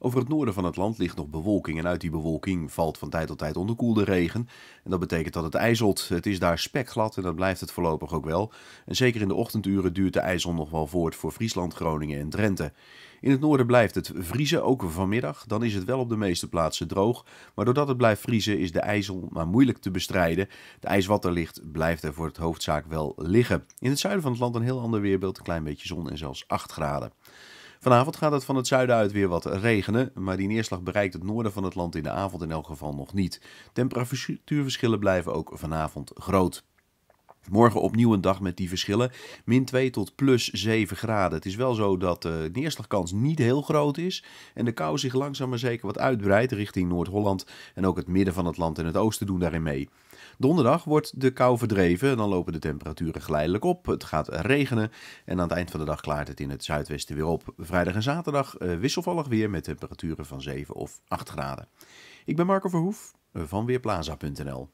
Over het noorden van het land ligt nog bewolking en uit die bewolking valt van tijd tot tijd onderkoelde regen. En dat betekent dat het ijzelt. Het is daar spekglad en dat blijft het voorlopig ook wel. En zeker in de ochtenduren duurt de ijzel nog wel voort voor Friesland, Groningen en Drenthe. In het noorden blijft het vriezen, ook vanmiddag. Dan is het wel op de meeste plaatsen droog. Maar doordat het blijft vriezen is de ijzel maar moeilijk te bestrijden. De ijs wat er ligt blijft er voor het hoofdzaak wel liggen. In het zuiden van het land een heel ander weerbeeld. Een klein beetje zon en zelfs 8 graden. Vanavond gaat het van het zuiden uit weer wat regenen, maar die neerslag bereikt het noorden van het land in de avond in elk geval nog niet. Temperatuurverschillen blijven ook vanavond groot. Morgen opnieuw een dag met die verschillen. Min 2 tot plus 7 graden. Het is wel zo dat eh, de neerslagkans niet heel groot is. En de kou zich langzaam maar zeker wat uitbreidt richting Noord-Holland. En ook het midden van het land en het oosten doen daarin mee. Donderdag wordt de kou verdreven. En dan lopen de temperaturen geleidelijk op. Het gaat regenen. En aan het eind van de dag klaart het in het zuidwesten weer op. Vrijdag en zaterdag eh, wisselvallig weer met temperaturen van 7 of 8 graden. Ik ben Marco Verhoef eh, van Weerplaza.nl.